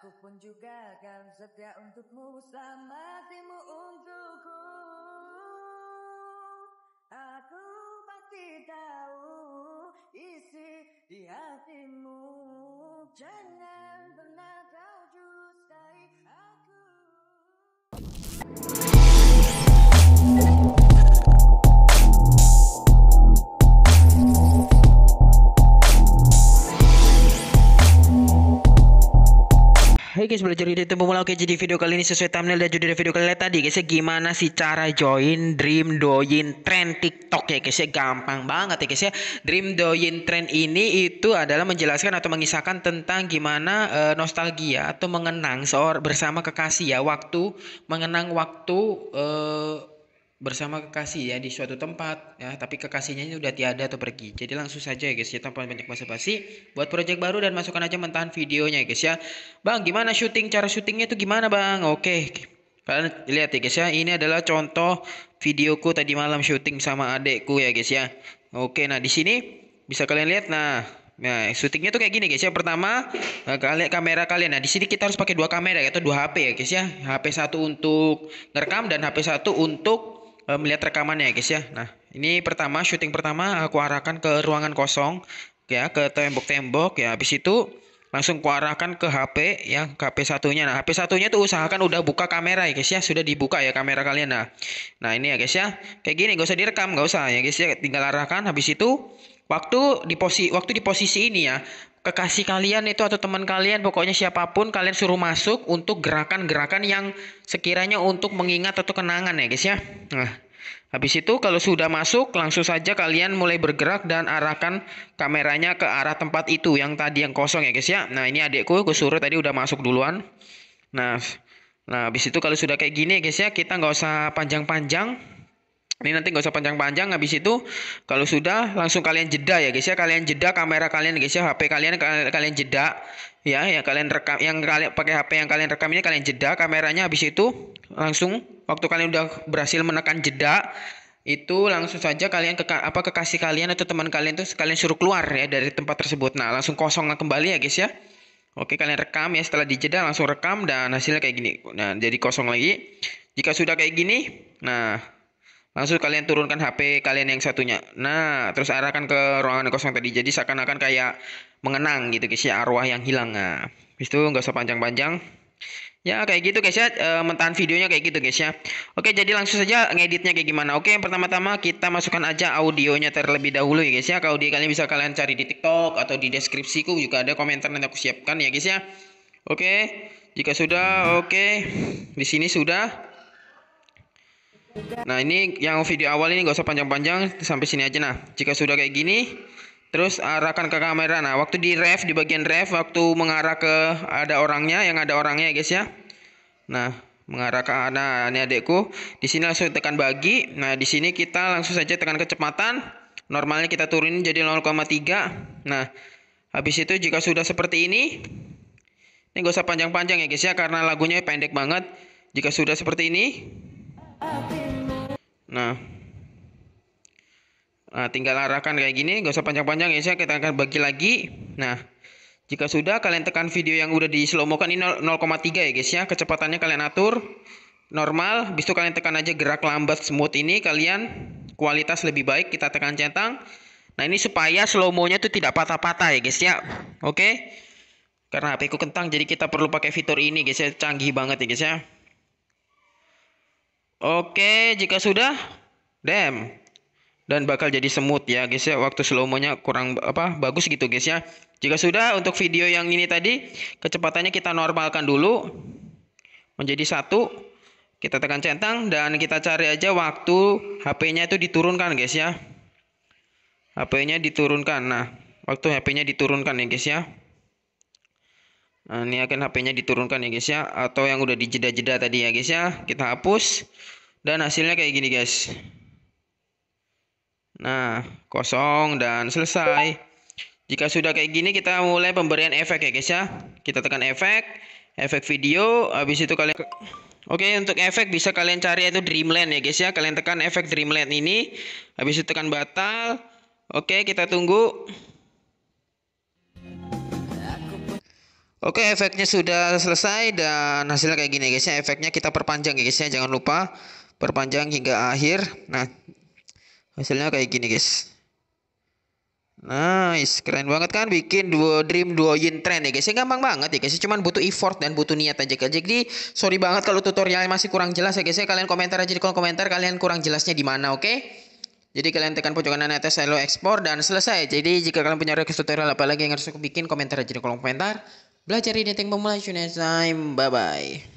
Aku pun juga akan setia untukmu Selamatimu untukku Aku pasti tahu isi di hatimu Jangan pernah kau justai aku guys belajar ide mulai Oke jadi video kali ini sesuai thumbnail dan judul video kali tadi guys ya Gimana sih cara join Dream Doin Trend TikTok ya guys ya Gampang banget ya guys ya Dream Doin Trend ini itu adalah menjelaskan atau mengisahkan tentang gimana uh, nostalgia atau mengenang seorang bersama kekasih ya Waktu mengenang waktu uh, bersama kekasih ya di suatu tempat ya tapi kekasihnya ini udah tiada atau pergi jadi langsung saja ya guys ya tanpa banyak basa-basi buat project baru dan masukkan aja mentahan videonya ya guys ya bang gimana syuting cara syutingnya itu gimana bang oke kalian lihat ya guys ya ini adalah contoh videoku tadi malam syuting sama adekku ya guys ya oke nah di sini bisa kalian lihat nah Nah, syutingnya tuh kayak gini guys ya. Pertama, eh, kalian kamera kalian. Nah, di sini kita harus pakai dua kamera yaitu dua HP ya guys ya. HP satu untuk ngerekam dan HP satu untuk uh, melihat rekamannya ya guys ya. Nah, ini pertama syuting pertama aku arahkan ke ruangan kosong ya, ke tembok-tembok ya. Habis itu langsung kuarahkan ke HP ya ke HP satunya nah HP satunya tuh usahakan udah buka kamera ya guys ya sudah dibuka ya kamera kalian nah nah ini ya guys ya kayak gini gak usah direkam gak usah ya guys ya tinggal arahkan habis itu waktu di posisi waktu di posisi ini ya kekasih kalian itu atau teman kalian pokoknya siapapun kalian suruh masuk untuk gerakan-gerakan yang sekiranya untuk mengingat atau kenangan ya guys ya. Nah, habis itu kalau sudah masuk langsung saja kalian mulai bergerak dan arahkan kameranya ke arah tempat itu yang tadi yang kosong ya guys ya. Nah, ini adikku gue suruh tadi udah masuk duluan. Nah, nah habis itu kalau sudah kayak gini ya guys ya, kita nggak usah panjang-panjang ini nanti nggak usah panjang-panjang. Habis itu kalau sudah langsung kalian jeda ya guys ya. Kalian jeda kamera kalian guys ya. HP kalian kalian jeda ya. Yang kalian rekam yang kalian pakai HP yang kalian rekam ini kalian jeda kameranya. Habis itu langsung waktu kalian udah berhasil menekan jeda itu langsung saja kalian ke apa kekasih kalian atau teman kalian tuh kalian suruh keluar ya dari tempat tersebut. Nah, langsung kosong kembali ya guys ya. Oke, kalian rekam ya setelah dijeda langsung rekam dan hasilnya kayak gini. Nah, jadi kosong lagi. Jika sudah kayak gini, nah langsung kalian turunkan HP kalian yang satunya. Nah, terus arahkan ke ruangan kosong tadi. Jadi seakan-akan kayak mengenang gitu guys ya arwah yang hilang. Nah, habis itu nggak usah panjang-panjang. Ya kayak gitu guys ya, e, mentahan videonya kayak gitu guys ya. Oke, jadi langsung saja ngeditnya kayak gimana. Oke, yang pertama-tama kita masukkan aja audionya terlebih dahulu ya guys ya. Kalau dia kalian bisa kalian cari di TikTok atau di deskripsiku juga ada komentar nanti aku siapkan ya guys ya. Oke, jika sudah oke, di sini sudah. Nah ini yang video awal ini gak usah panjang-panjang sampai sini aja nah. Jika sudah kayak gini, terus arahkan ke kamera. Nah waktu di ref di bagian ref waktu mengarah ke ada orangnya yang ada orangnya ya guys ya. Nah mengarah ke anak ini adekku. Di sini langsung tekan bagi. Nah di sini kita langsung saja tekan kecepatan. Normalnya kita turunin jadi 0,3. Nah habis itu jika sudah seperti ini. Ini gak usah panjang-panjang ya guys ya karena lagunya pendek banget. Jika sudah seperti ini, Nah, nah tinggal arahkan kayak gini, gak usah panjang-panjang ya. Saya kita akan bagi lagi. Nah, jika sudah kalian tekan video yang udah di slow kan ini 0,3 ya guys ya. Kecepatannya kalian atur normal, habis itu kalian tekan aja gerak lambat smooth ini kalian kualitas lebih baik. Kita tekan centang. Nah, ini supaya slow mo-nya tuh tidak patah-patah ya guys ya. Oke. Karena HP ku kentang jadi kita perlu pakai fitur ini guys ya. Canggih banget ya guys ya. Oke, jika sudah, dem. Dan bakal jadi semut ya guys ya, waktu slow mo-nya kurang apa bagus gitu guys ya. Jika sudah untuk video yang ini tadi, kecepatannya kita normalkan dulu menjadi satu. Kita tekan centang dan kita cari aja waktu HP-nya itu diturunkan guys ya. HP-nya diturunkan. Nah, waktu HP-nya diturunkan ya guys ya. Nah, eh, ini akan HP-nya diturunkan ya guys ya atau yang udah dijeda-jeda tadi ya guys ya. Kita hapus dan hasilnya kayak gini guys. Nah, kosong dan selesai. Jika sudah kayak gini kita mulai pemberian efek ya guys ya. Kita tekan efek, efek video, habis itu kalian Oke, untuk efek bisa kalian cari itu Dreamland ya guys ya. Kalian tekan efek Dreamland ini, habis itu tekan batal. Oke, kita tunggu. Oke efeknya sudah selesai dan hasilnya kayak gini guys ya efeknya kita perpanjang ya guys ya jangan lupa perpanjang hingga akhir nah hasilnya kayak gini guys Nice, keren banget kan bikin dua dream dua yin trend ya guys. Ya gampang banget ya guys. Ya, cuman butuh effort dan butuh niat aja guys. Jadi sorry banget kalau tutorialnya masih kurang jelas ya guys. Ya kalian komentar aja di kolom komentar kalian kurang jelasnya di mana, oke? Okay? Jadi kalian tekan pojok kanan atas lalu ekspor dan selesai. Jadi jika kalian punya request tutorial apalagi lagi yang harus aku bikin komentar aja di kolom komentar. Belajar editing pemula tune time. Bye bye.